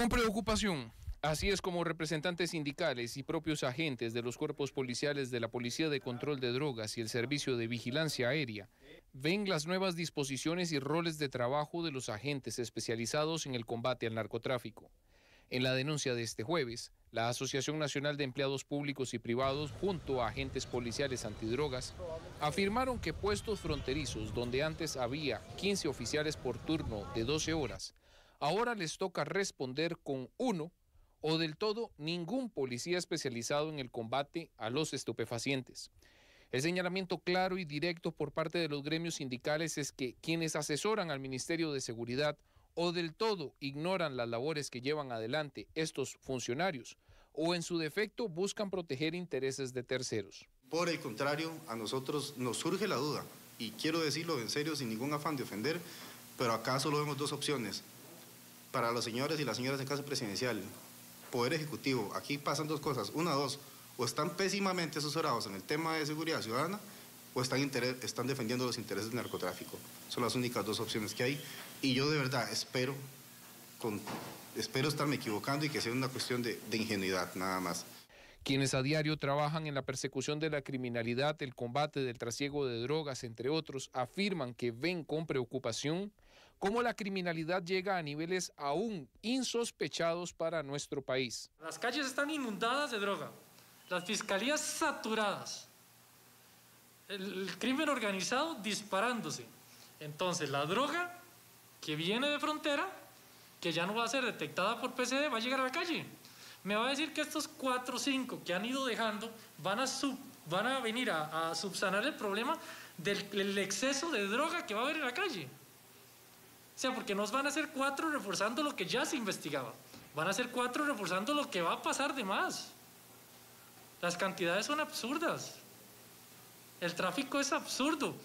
Con preocupación. Así es como representantes sindicales y propios agentes de los cuerpos policiales de la Policía de Control de Drogas y el Servicio de Vigilancia Aérea ven las nuevas disposiciones y roles de trabajo de los agentes especializados en el combate al narcotráfico. En la denuncia de este jueves, la Asociación Nacional de Empleados Públicos y Privados, junto a agentes policiales antidrogas, afirmaron que puestos fronterizos donde antes había 15 oficiales por turno de 12 horas, Ahora les toca responder con uno o del todo ningún policía especializado en el combate a los estupefacientes. El señalamiento claro y directo por parte de los gremios sindicales es que quienes asesoran al Ministerio de Seguridad o del todo ignoran las labores que llevan adelante estos funcionarios o en su defecto buscan proteger intereses de terceros. Por el contrario, a nosotros nos surge la duda y quiero decirlo en serio sin ningún afán de ofender, pero acá solo vemos dos opciones, para los señores y las señoras en casa presidencial, Poder Ejecutivo, aquí pasan dos cosas. Una, dos, o están pésimamente asesorados en el tema de seguridad ciudadana o están, están defendiendo los intereses del narcotráfico. Son las únicas dos opciones que hay. Y yo de verdad espero, con, espero estarme equivocando y que sea una cuestión de, de ingenuidad nada más quienes a diario trabajan en la persecución de la criminalidad, el combate del trasiego de drogas, entre otros, afirman que ven con preocupación cómo la criminalidad llega a niveles aún insospechados para nuestro país. Las calles están inundadas de droga, las fiscalías saturadas, el, crimen organizado disparándose. Entonces, la droga que viene de frontera, que ya no va a ser detectada por PCD, va a llegar a la calle. Me va a decir que estos cuatro o cinco que han ido dejando van a, van a venir a, subsanar el problema del exceso de droga que va a haber en la calle sea, porque nos van a hacer cuatro reforzando lo que ya se investigaba. Van a ser cuatro reforzando lo que va a pasar de más. Las cantidades son absurdas. El tráfico es absurdo.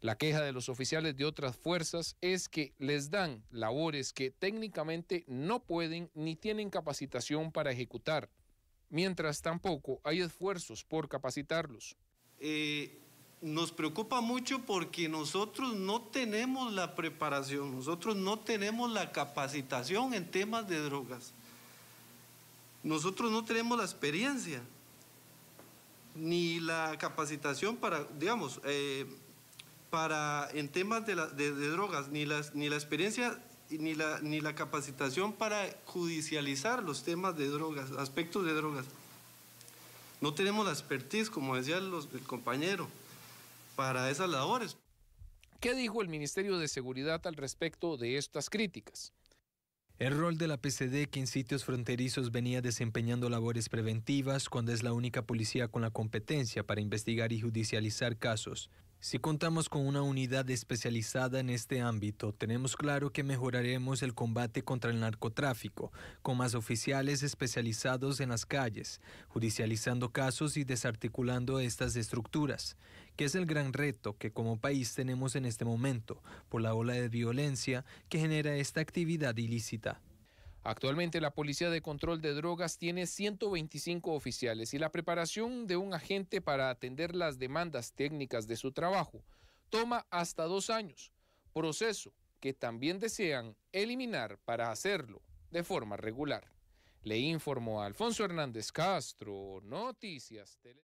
La queja de los oficiales de otras fuerzas es que les dan labores que técnicamente no pueden ni tienen capacitación para ejecutar, mientras tampoco hay esfuerzos por capacitarlos. Eh, nos preocupa mucho porque nosotros no tenemos la preparación, nosotros no tenemos la capacitación en temas de drogas. Nosotros no tenemos la experiencia ni la capacitación para, digamos, eh, para en temas de, drogas, ni, ni la experiencia ni la, ni la capacitación para judicializar los temas de drogas, aspectos de drogas. No tenemos la expertise, como decía el compañero para esas labores. ¿Qué dijo el Ministerio de Seguridad al respecto de estas críticas? El rol de la PCD que en sitios fronterizos venía desempeñando labores preventivas cuando es la única policía con la competencia para investigar y judicializar casos si contamos con una unidad especializada en este ámbito, tenemos claro que mejoraremos el combate contra el narcotráfico, con más oficiales especializados en las calles, judicializando casos y desarticulando estas estructuras, que es el gran reto que como país tenemos en este momento por la ola de violencia que genera esta actividad ilícita. Actualmente la Policía de Control de Drogas tiene 125 oficiales y la preparación de un agente para atender las demandas técnicas de su trabajo toma hasta dos años, proceso que también desean eliminar para hacerlo de forma regular. Le informó Alfonso Hernández Castro, Noticias Tele